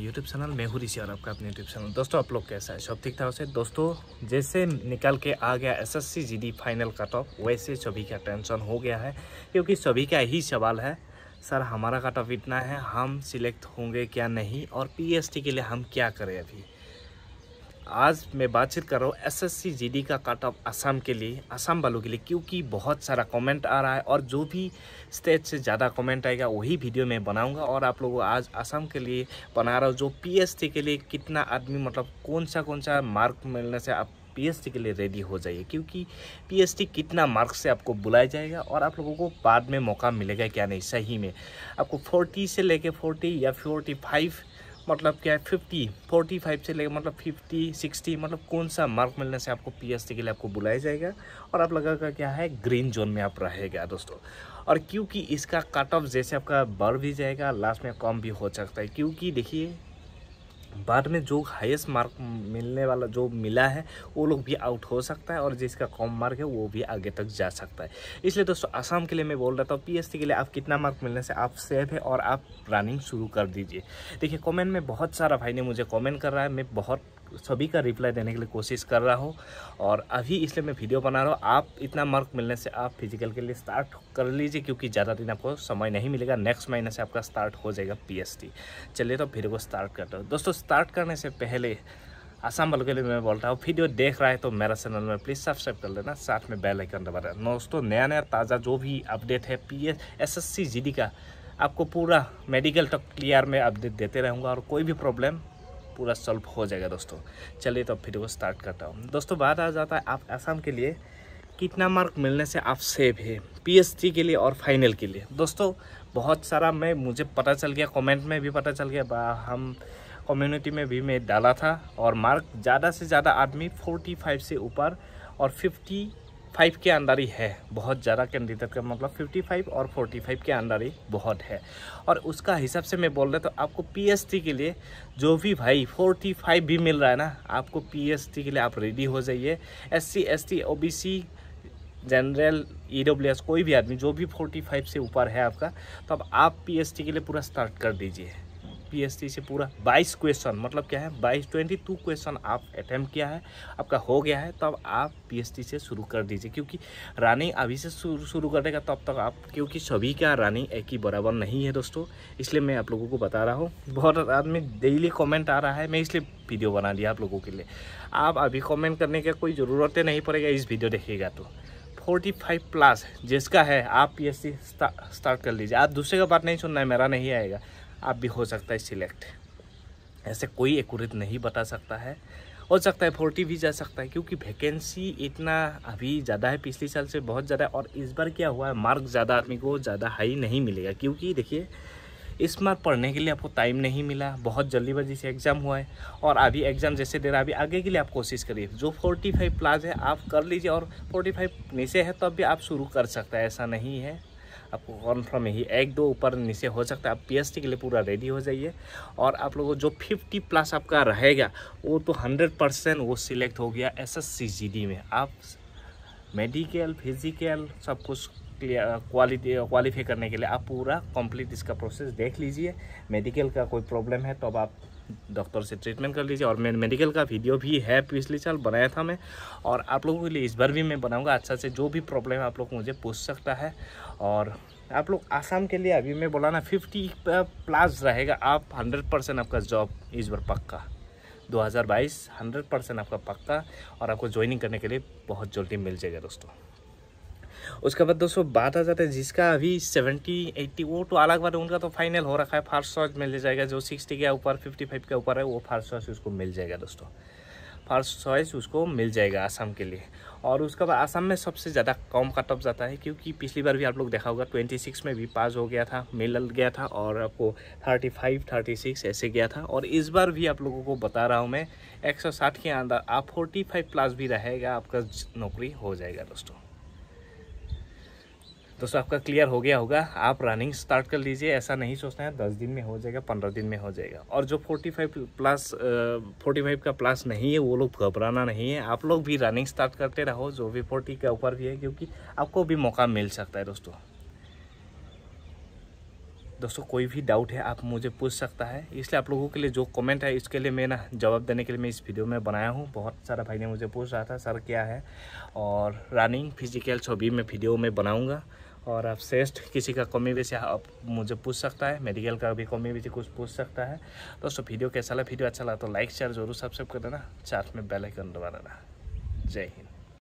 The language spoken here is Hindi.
यूट्यूब चैनल मैं हूँ ऋषि और आपका अपने यूट्यूब चैनल दोस्तों आप लोग कैसा है सब ठीक ठाक से दोस्तों जैसे निकल के आ गया SSC GD final cut off वैसे सभी का टेंशन हो गया है क्योंकि सभी का ही सवाल है सर हमारा कट ऑफ इतना है हम सिलेक्ट होंगे क्या नहीं और पीएसटी के लिए हम क्या करें अभी आज मैं बातचीत कर रहा हूँ एसएससी जीडी का कट ऑफ असम के लिए असम वालों के लिए क्योंकि बहुत सारा कमेंट आ रहा है और जो भी स्टेज से ज़्यादा कमेंट आएगा वही वीडियो मैं बनाऊंगा और आप लोगों आज असम के लिए बना रहा हूँ जो पीएसटी के लिए कितना आदमी मतलब कौन सा कौन सा मार्क मिलने से आप पी के लिए रेडी हो जाइए क्योंकि पी कितना मार्क्स से आपको बुलाया जाएगा और आप लोगों को बाद में मौका मिलेगा क्या नहीं सही में आपको फोर्टी से लेके फोर्टी या फोर्टी फाइव मतलब क्या है फिफ्टी फोर्टी फाइव से लेकर मतलब फिफ्टी सिक्सटी मतलब कौन सा मार्क मिलने से आपको पीएसटी के लिए आपको बुलाया जाएगा और आप लगा का क्या है ग्रीन जोन में आप रहेगा दोस्तों और क्योंकि इसका कट ऑफ जैसे आपका बढ़ भी जाएगा लास्ट में कम भी हो सकता है क्योंकि देखिए बाद में जो हाईएस्ट मार्क मिलने वाला जो मिला है वो लोग भी आउट हो सकता है और जिसका कम मार्क है वो भी आगे तक जा सकता है इसलिए दोस्तों आसाम के लिए मैं बोल रहा था पीएससी के लिए आप कितना मार्क मिलने से आप सेफ है और आप रनिंग शुरू कर दीजिए देखिए कमेंट में बहुत सारा भाई ने मुझे कमेंट कर रहा है मैं बहुत सभी का रिप्लाई देने के लिए कोशिश कर रहा हूँ और अभी इसलिए मैं वीडियो बना रहा हूँ आप इतना मार्क मिलने से आप फिजिकल के लिए स्टार्ट कर लीजिए क्योंकि ज़्यादा दिन आपको समय नहीं मिलेगा नेक्स्ट महीने से आपका स्टार्ट हो जाएगा पी चलिए तो वीडियो को स्टार्ट करता हूँ दोस्तों स्टार्ट करने से पहले आसाम वालों के लिए मैं बोल रहा हूँ वीडियो देख रहा है तो मेरा चैनल में प्लीज़ सब्सक्राइब कर लेना साथ में बेल आइकन दबा देना दोस्तों नया नया ताज़ा जो भी अपडेट है P S S S C G D का आपको पूरा मेडिकल तक क्लियर में अपडेट देते रहूँगा और कोई भी प्रॉब्लम पूरा सॉल्व हो जाएगा दोस्तों चलिए तो वीडियो स्टार्ट करता हूँ दोस्तों बात आ जाता है आप आसाम के लिए कितना मार्क मिलने से आप सेफ है पीएसटी के लिए और फाइनल के लिए दोस्तों बहुत सारा मैं मुझे पता चल गया कमेंट में भी पता चल गया हम कम्युनिटी में भी मैं डाला था और मार्क ज़्यादा से ज़्यादा आदमी 45 से ऊपर और फाइव के अंदर ही है बहुत ज़्यादा कैंडिडेट का मतलब फिफ्टी फाइव और फोर्टी फाइव के अंदर ही बहुत है और उसका हिसाब से मैं बोल रहा तो आपको पी के लिए जो भी भाई फोर्टी फाइव भी मिल रहा है ना आपको पी के लिए आप रेडी हो जाइए S C S T O B C general ई कोई भी आदमी जो भी 45 से ऊपर है आपका तो अब आप पी के लिए पूरा स्टार्ट कर दीजिए यूपीएससी से पूरा 22 क्वेश्चन मतलब क्या है 22 22 क्वेश्चन आप अटैम्प्ट किया है आपका हो गया है तब आप पीएसटी से शुरू कर दीजिए क्योंकि रनिंग अभी से शुरू कर देगा तब तक आप क्योंकि सभी का रनिंग एक ही बराबर नहीं है दोस्तों इसलिए मैं आप लोगों को बता रहा हूँ बहुत आदमी डेली कॉमेंट आ रहा है मैं इसलिए वीडियो बना दिया आप लोगों के लिए आप अभी कॉमेंट करने का कोई ज़रूरत नहीं पड़ेगा इस वीडियो देखिएगा तो 45 प्लस जिसका है आप पी स्टार्ट कर लीजिए आप दूसरे का बात नहीं सुनना है मेरा नहीं आएगा आप भी हो सकता है सिलेक्ट ऐसे कोई एकूरेट नहीं बता सकता है हो सकता है फोर्टी भी जा सकता है क्योंकि वैकेंसी इतना अभी ज़्यादा है पिछले साल से बहुत ज़्यादा और इस बार क्या हुआ है मार्क ज़्यादा आदमी को ज़्यादा हाई नहीं मिलेगा क्योंकि देखिए इस बार पढ़ने के लिए आपको टाइम नहीं मिला बहुत जल्दीबाजी से एग्ज़ाम हुआ है और अभी एग्ज़ाम जैसे दे रहा है अभी आगे के लिए आप कोशिश करिए जो फोर्टी प्लस है आप कर लीजिए और फोर्टी नीचे है तो अभी आप शुरू कर सकते हैं ऐसा नहीं है आपको कन्फर्म है एक दो ऊपर नीचे हो सकता है आप पीएसटी के लिए पूरा रेडी हो जाइए और आप लोगों जो 50 प्लस आपका रहेगा वो तो 100 परसेंट वो सिलेक्ट हो गया एस एस में आप मेडिकल फिजिकल सब कुछ क्लियर क्वालिटी क्वालिफाई करने के लिए आप पूरा कंप्लीट इसका प्रोसेस देख लीजिए मेडिकल का कोई प्रॉब्लम है तो अब आप डॉक्टर से ट्रीटमेंट कर लीजिए और मैं मेडिकल का वीडियो भी है पिछले साल बनाया था मैं और आप लोगों के लिए इस बार भी मैं बनाऊंगा अच्छा से जो भी प्रॉब्लम आप लोग मुझे पूछ सकता है और आप लोग आसाम के लिए अभी मैं बोला ना फिफ्टी प्लस रहेगा आप हंड्रेड परसेंट आपका जॉब इस बार पक्का 2022 100 परसेंट आपका पक्का और आपको ज्वाइनिंग करने के लिए बहुत जल्दी मिल जाएगा दोस्तों उसके बाद दोस्तों बात आ जाता है जिसका अभी सेवेंटी एट्टी वो तो अलग बात है उनका तो फाइनल हो रखा है फर्स्ट चार्ज मिल जाएगा जो सिक्सटी के ऊपर फिफ्टी फाइव के ऊपर है वो फर्स्ट चार्ज उसको मिल जाएगा दोस्तों फर्स्ट चॉइस उसको मिल जाएगा आसाम के लिए और उसके बाद आसाम में सबसे ज़्यादा कम कट ऑफ जाता है क्योंकि पिछली बार भी आप लोग देखा होगा 26 में भी पास हो गया था मिल गया था और आपको 35, 36 ऐसे गया था और इस बार भी आप लोगों को बता रहा हूँ मैं 160 के अंदर आप 45 प्लस भी रहेगा आपका नौकरी हो जाएगा दोस्तों तो सो आपका क्लियर हो गया होगा आप रनिंग स्टार्ट कर लीजिए ऐसा नहीं सोचना है दस दिन में हो जाएगा पंद्रह दिन में हो जाएगा और जो forty five plus forty five का प्लस नहीं है वो लोग घबराना नहीं है आप लोग भी रनिंग स्टार्ट करते रहो जो भी फोर्टी के ऊपर भी है क्योंकि आपको भी मौका मिल सकता है दोस्तों दोस्तों कोई भी डाउट है आप मुझे पूछ सकता है इसलिए आप लोगों के लिए जो कमेंट है इसके लिए मैं ना जवाब देने के लिए मैं इस वीडियो में बनाया हूँ बहुत सारा भाई ने मुझे पूछ रहा था सर क्या है और रनिंग फिजिकल छवि मैं वीडियो में बनाऊँगा और आप श्रेष्ठ किसी का कमी बेसी आप मुझे पूछ सकता है मेडिकल का भी कमी बेसी कुछ पूछ सकता है दोस्तों वीडियो कैसा लगा वीडियो अच्छा लगा तो लाइक शेयर जरूर सब्सक्राइब कर देना चार्ट में बेलाइकन दबा देना जय हिंद